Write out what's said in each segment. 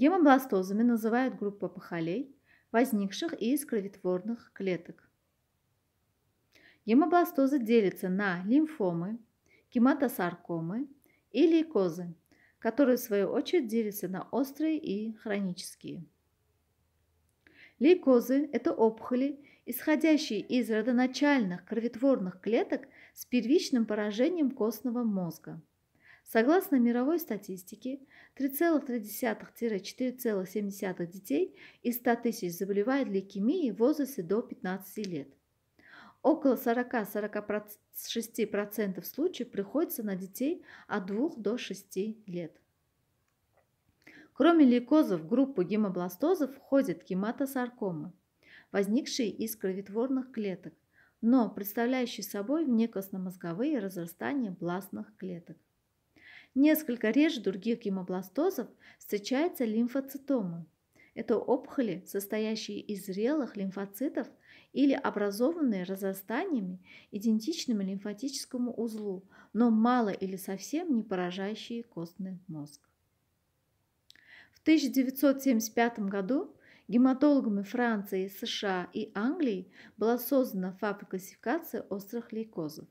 Гемобластозами называют группу опухолей, возникших из кровотворных клеток. Гемобластозы делятся на лимфомы, гематосаркомы и лейкозы, которые в свою очередь делятся на острые и хронические. Лейкозы – это опухоли, исходящие из родоначальных кровотворных клеток с первичным поражением костного мозга – Согласно мировой статистике, 3,3-4,7 детей из 100 тысяч заболевают лейкемией в возрасте до 15 лет. Около 40-46% случаев приходится на детей от 2 до 6 лет. Кроме лейкозов, в группу гемобластозов входят гематосаркомы, возникшие из кровотворных клеток, но представляющие собой внекостно-мозговые разрастания бластных клеток. Несколько реже других гемобластозов встречается лимфоцитома. Это опухоли, состоящие из зрелых лимфоцитов или образованные разрастаниями, идентичными лимфатическому узлу, но мало или совсем не поражающие костный мозг. В 1975 году гематологами Франции, США и Англии была создана фабрика классификации острых лейкозов.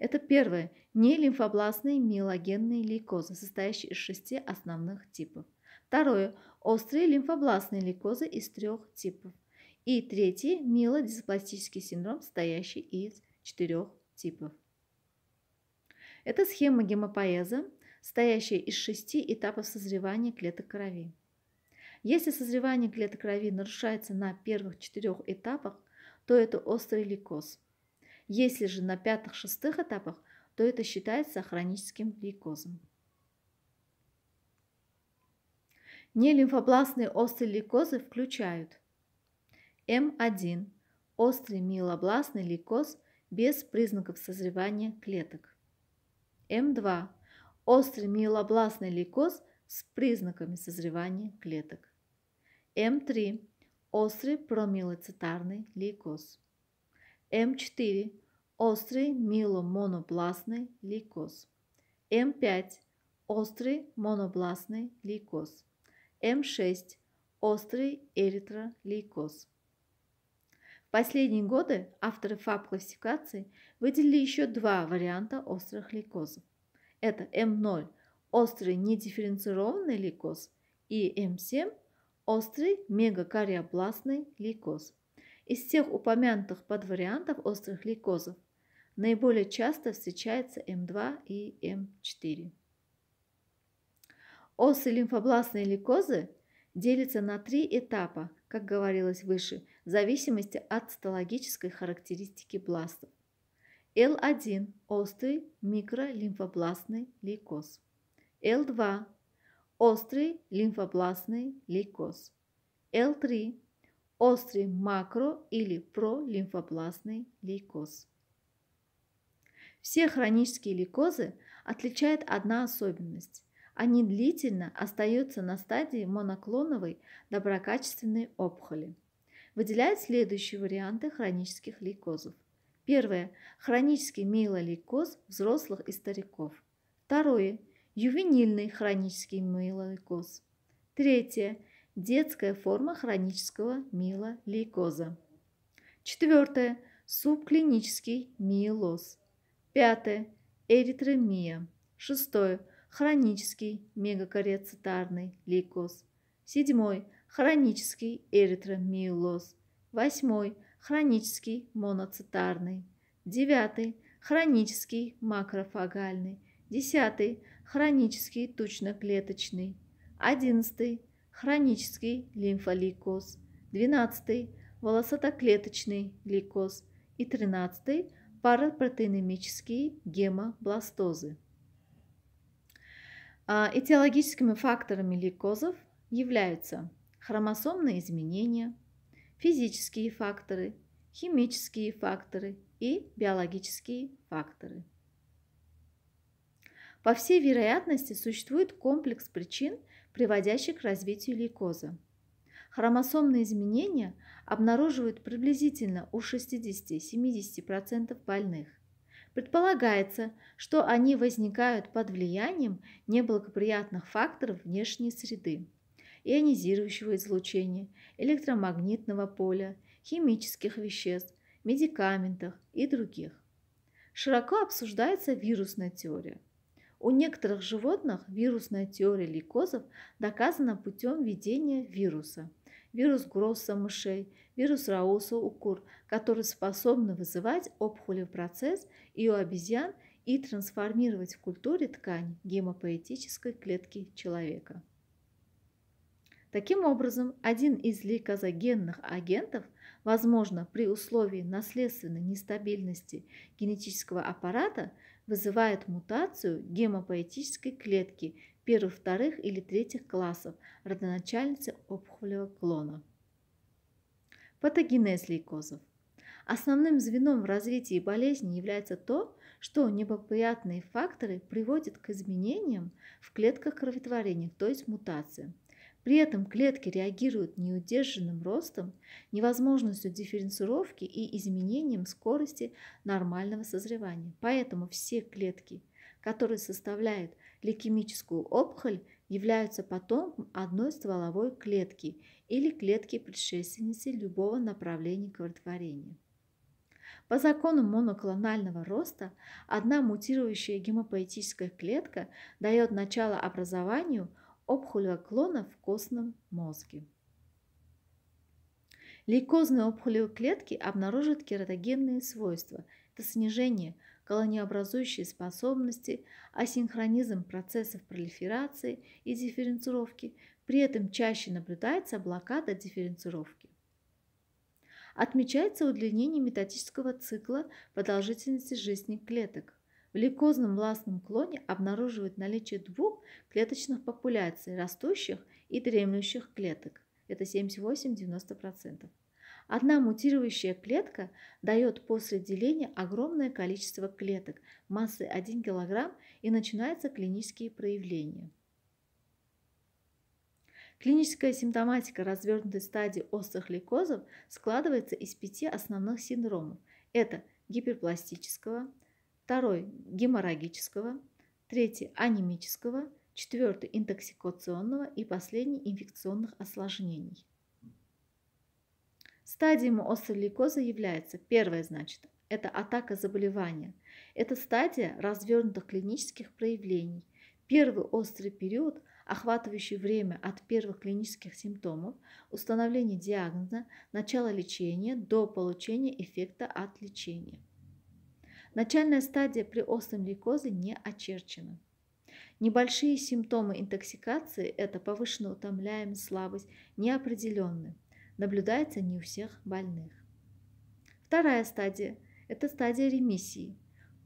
Это первое – нелимфобластные миелогенные лейкозы, состоящие из шести основных типов. Второе – острые лимфобластные лейкозы из трех типов. И третье – миелодиспластический синдром, состоящий из четырех типов. Это схема гемопоэза, состоящая из шести этапов созревания клеток крови. Если созревание клеток крови нарушается на первых четырех этапах, то это острый лейкоз – если же на пятых-шестых этапах, то это считается хроническим лейкозом. Нелимфобластные острые лейкозы включают М1 – острый миелобластный лейкоз без признаков созревания клеток. М2 – острый миелобластный лейкоз с признаками созревания клеток. М3 – острый промиелоцитарный лейкоз. М4 – острый миломонобластный лейкоз. М5 – острый монобластный лейкоз. М6 – острый эритролейкоз. В последние годы авторы фаб-классификации выделили еще два варианта острых лейкозов. Это М0 – острый недифференцированный лейкоз и М7 – острый мегакариобластный лейкоз – из всех упомянутых подвариантов острых лейкозов наиболее часто встречается М2 эм и М4. Эм Осы лимфобластной лейкозы делятся на три этапа, как говорилось выше, в зависимости от цитологической характеристики бластов. L1 – острый микролимфобластный лейкоз. L2 – острый лимфобластный лейкоз. L3 острый макро- или пролимфобластный лейкоз. Все хронические лейкозы отличает одна особенность. Они длительно остаются на стадии моноклоновой доброкачественной опухоли. Выделяют следующие варианты хронических лейкозов. Первое. Хронический миелолейкоз взрослых и стариков. Второе. Ювенильный хронический миелолейкоз. Третье детская форма хронического миелолейкоза. Четвертое. Субклинический миелоз. Пятое. Эритремия. Шестое. Хронический мегакариоцитарный лейкоз. Седьмой. Хронический эритромиелоз. Восьмой. Хронический моноцитарный. Девятый. Хронический макрофагальный. Десятый. Хронический тучноклеточный. Одиннадцатый хронический лимфолейкоз, 12 волосатоклеточный гликоз и 13 парапротеинемические гемобластозы. А, этиологическими факторами лейкозов являются хромосомные изменения, физические факторы, химические факторы и биологические факторы. По всей вероятности существует комплекс причин – приводящий к развитию лейкоза. Хромосомные изменения обнаруживают приблизительно у 60-70% больных. Предполагается, что они возникают под влиянием неблагоприятных факторов внешней среды, ионизирующего излучения, электромагнитного поля, химических веществ, медикаментах и других. Широко обсуждается вирусная теория – у некоторых животных вирусная теория лейкозов доказана путем введения вируса. Вирус Гросса мышей, вирус раоса у кур, которые способны вызывать опухолевый процесс и у обезьян и трансформировать в культуре ткань гемопоэтической клетки человека. Таким образом, один из лейкозогенных агентов, возможно, при условии наследственной нестабильности генетического аппарата – вызывает мутацию гемопоэтической клетки первых, вторых или третьих классов родоначальницы опухолевого клона. Патогенез лейкозов. Основным звеном в развитии болезни является то, что неблагоприятные факторы приводят к изменениям в клетках кроветворения, то есть мутациям. При этом клетки реагируют неудержанным ростом, невозможностью дифференцировки и изменением скорости нормального созревания. Поэтому все клетки, которые составляют лейкемическую опухоль, являются потомком одной стволовой клетки или клетки предшественницы любого направления кровотворения. По закону моноклонального роста одна мутирующая гемопоэтическая клетка дает начало образованию – опухоль оклона в костном мозге. Лейкозные опухолевые клетки обнаружат кератогенные свойства. Это снижение колониообразующей способности, асинхронизм процессов пролиферации и дифференцировки. При этом чаще наблюдается блокада дифференцировки. Отмечается удлинение метатического цикла продолжительности жизни клеток. В лейкозном властном клоне обнаруживают наличие двух клеточных популяций растущих и дремлющих клеток. Это 78-90%. Одна мутирующая клетка дает после деления огромное количество клеток массой 1 кг и начинаются клинические проявления. Клиническая симптоматика развернутой стадии острых лейкозов складывается из пяти основных синдромов. Это гиперпластического, второй – геморрагического, третий – анемического, четвертый – интоксикационного и последний – инфекционных осложнений. Стадием остеолейкоза является первое, значит, это атака заболевания. Это стадия развернутых клинических проявлений. Первый острый период, охватывающий время от первых клинических симптомов, установления диагноза, начала лечения до получения эффекта от лечения. Начальная стадия при остром лейкозе не очерчена. Небольшие симптомы интоксикации – это повышенная утомляемость, слабость, неопределенны. Наблюдается не у всех больных. Вторая стадия – это стадия ремиссии.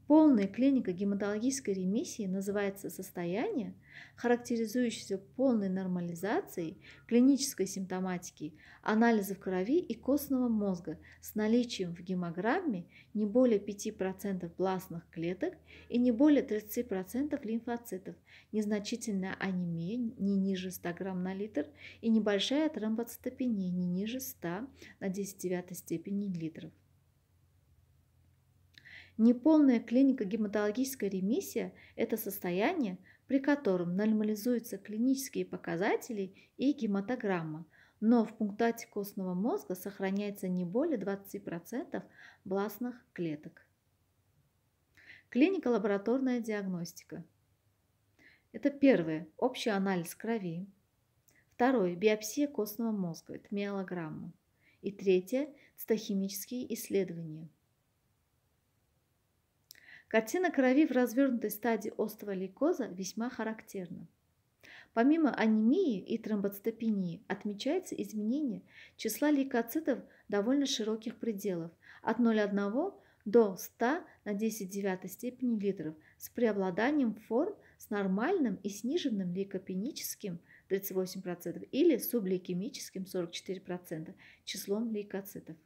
Полная клиника гематологической ремиссии называется состояние, характеризующееся полной нормализацией клинической симптоматики, анализов крови и костного мозга с наличием в гемограмме не более 5% пластных клеток и не более 30% лимфоцитов, незначительная анемия не ниже 100 грамм на литр и небольшая тромбоцитопения не ниже 100 на 10 степени литров. Неполная клиника гематологическая ремиссия – это состояние, при котором нормализуются клинические показатели и гематограмма, но в пунктате костного мозга сохраняется не более 20% бластных клеток. Клинико-лабораторная диагностика. Это первое – общий анализ крови. Второе – биопсия костного мозга, это миолограмма. И третье – цитохимические исследования – Картина крови в развернутой стадии острого лейкоза весьма характерна. Помимо анемии и тромбоцитопении отмечается изменение числа лейкоцитов довольно широких пределов от 0,1 до 100 на 10,9 степени литров с преобладанием форм с нормальным и сниженным лейкопеническим 38% или сублейкемическим 44% числом лейкоцитов.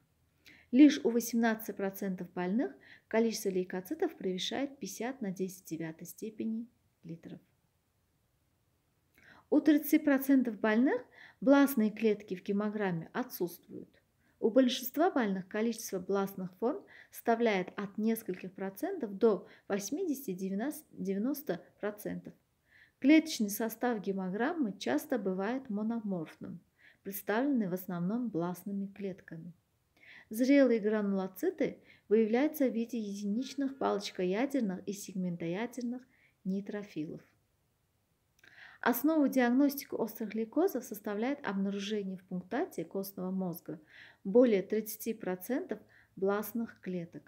Лишь у 18% больных количество лейкоцитов превышает 50 на 10 девятой степени литров. У 30% больных бластные клетки в гемограмме отсутствуют. У большинства больных количество бластных форм составляет от нескольких процентов до 80-90%. Клеточный состав гемограммы часто бывает мономорфным, представленный в основном бластными клетками. Зрелые гранулоциты выявляются в виде единичных палочкоядерных и сегментоядерных нейтрофилов. Основу диагностики острых лейкозов составляет обнаружение в пунктате костного мозга более 30% бластных клеток.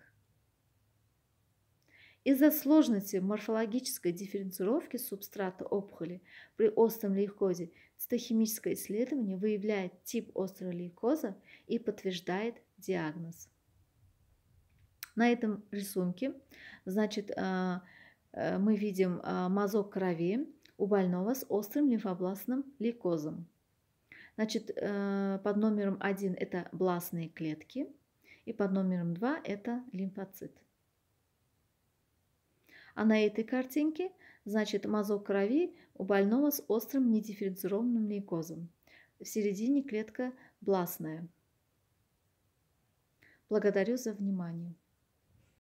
Из-за сложности морфологической дифференцировки субстрата опухоли при остром лейкозе цитохимическое исследование выявляет тип острого лейкоза и подтверждает диагноз. На этом рисунке значит, а, а, мы видим а, мазок крови у больного с острым лимфобластным лейкозом. Значит, э, под номером 1 это бластные клетки, и под номером 2 это лимфоцит. А на этой картинке, значит, мазок крови у больного с острым недифференцированным лейкозом. В середине клетка бластная. Благодарю за внимание.